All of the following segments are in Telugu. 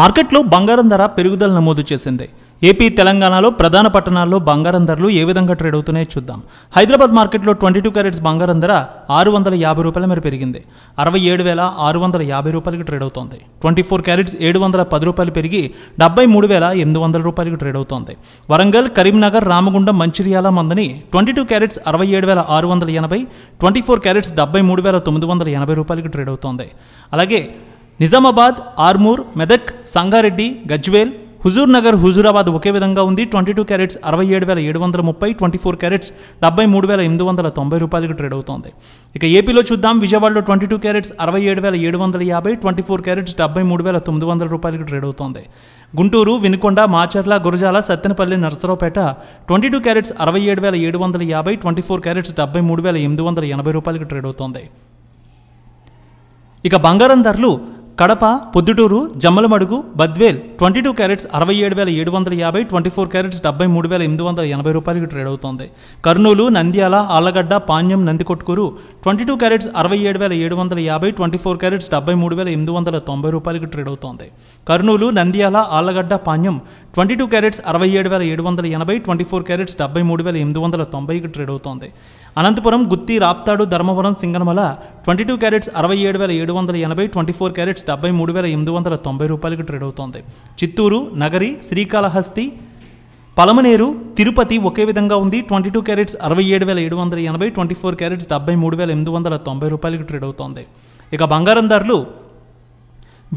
మార్కెట్లో బంగారం ధర పెరుగుదల నమోదు చేసింది ఏపీ తెలంగాణలో ప్రధాన పట్టణాల్లో బంగారం ధరలు ఏ విధంగా ట్రేడ్ అవుతున్నాయో చూద్దాం హైదరాబాద్ మార్కెట్లో ట్వంటీ టూ క్యారెట్స్ బంగారం ధర ఆరు వందల యాభై రూపాయల మేర పెరిగింది అరవై ఏడు వేల ఆరు వందల యాభై రూపాయలకి ట్రేడ్ అవుతోంది ట్వంటీ ఫోర్ క్యారెట్స్ ఏడు వందల పది రూపాయలు పెరిగి డెబ్బై మూడు వేల ఎనిమిది వందల రూపాయలకి ట్రేడ్ అవుతోంది వరంగల్ కరీంనగర్ రామగుండం మంచిర్యాల మందని ట్వంటీ టూ క్యారెట్స్ అరవై ఏడు వేల ఆరు వందల ఎనభై ట్వంటీ ఫోర్ క్యారెట్స్ డెబ్బై మూడు వేల తొమ్మిది వందల ఎనభై రూపాయలకి ట్రేడ్ అవుతోంది అలాగే నిజామాబాద్ ఆర్మూర్ మెదక్ సంగారెడ్డి గజ్వేల్ హుజూర్ నగర్ హుజూరాబాద్ ఒకే విధంగా ఉంది ట్వంటీ టూ క్యారెట్స్ అరవై ఏడు వేల ఏడు వందల ముప్పై ట్వంటీ ఫోర్ క్యారెట్స్ డెబ్బై మూడు వేల ఎనిమిది వందల తొంభై రూపాయలకు ట్రేడ్ అవుతోంది ఇక ఏపీలో చూద్దాం విజయవాడలో ట్వంటీ టూ క్యారెట్స్ అరవై ఏడు వేల ఏడు వందల యాభై ట్వంటీ ఫోర్ క్యారెట్స్ డెబ్బై మూడు వేల తొమ్మిది వందల రూపాయలకు ట్రేడ్ అవుతోంది Guntur Vinukonda Macherla Gurazala Sattenapalli Narasaraopet twenty two carats అరవై ఏడు వేల ఏడు వందల యాభై ట్వంటీ ఫోర్ క్యారెట్స్ డెబ్బై మూడు వేల ఎనిమిది వందల ఎనభై రూపాయలకు ట్రేడ్ అవుతోంది ఇక బంగారం ధరలు Kadapa Proddatur Jammalamadugu Badvel twenty two carats అరవై ఏడు వేల ఏడు వందల యాభై ట్వంటీ ఫోర్ క్యారెట్స్ డెబ్బై మూడు వేల ఎనిమిది వందల ఎనభై రూపాయలకి ట్రేడ్ అవుతోంది Kurnool Nandyal Allagadda Panyam Nandikotkur twenty two carats అరవై ఏడు వేల ఏడు వందల యాభై ట్వంటీ ఫోర్ క్యారెట్స్ డెబ్బై మూడు వేల ఎనిమిది వందల తొంభై రూపాయలకి ట్రేడ్ అవుతోంది Kurnool Nandyal Allagadda Panyam twenty two carats అరవై ఏడు వేల ఏడు వందల ఎనభై ట్వంటీ ఫోర్ క్యారెట్స్ డెబ్బై మూడు వేల ఎనిమిది వందల తొంభైకి ట్రేడ్ అవుతోంది Anantapur Gooty Raptadu Dharmavaram Singanamala twenty two carats అరవై ఏడు వేల ఏడు వందల ఎనభై ట్వంటీ ఫోర్ క్యారెట్స్ డెబ్బై మూడు వేల ఎనిమిది వందల తొంభై రూపాయలకి ట్రేడ్ అవుతోంది చిత్తూరు నగరి శ్రీకాళహస్తి పలమనేరు తిరుపతి ఒకే విధంగా ఉంది ట్వంటీ టూ క్యారెట్స్ అరవై ఏడు వేల ఏడు వందల ఎనభై ట్వంటీ ఫోర్ క్యారెట్స్ డెబ్బై మూడు వేల ఎనిమిది వందల తొంభై రూపాయలకి ట్రేడ్ అవుతోంది ఇక బంగారం ధరలు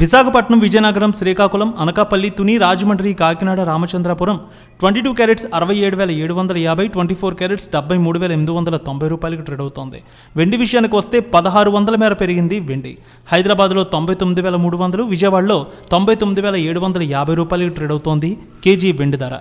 Visakhapatnam Vizianagaram Srikakulam Anakapalli Tuni Rajahmundry Kakinada Ramachandrapuram twenty two carats అరవై ఏడు వేల ఏడు వందల యాభై ట్వంటీ ఫోర్ క్యారెట్స్ డెబ్బై మూడు వేల ఎనిమిది వందల తొంభై రూపాయలకు ట్రేడ్ అవుతోంది వెండి విషయానికి వస్తే పదహారు వందల మేర పెరిగింది వెండి హైదరాబాద్లో తొంభై తొమ్మిది వేల మూడు వందలు విజయవాడలో తొంభై తొమ్మిది వేల ఏడు వందల యాభై రూపాయలకు ట్రేడ్ అవుతోంది కేజీ వెండి ధర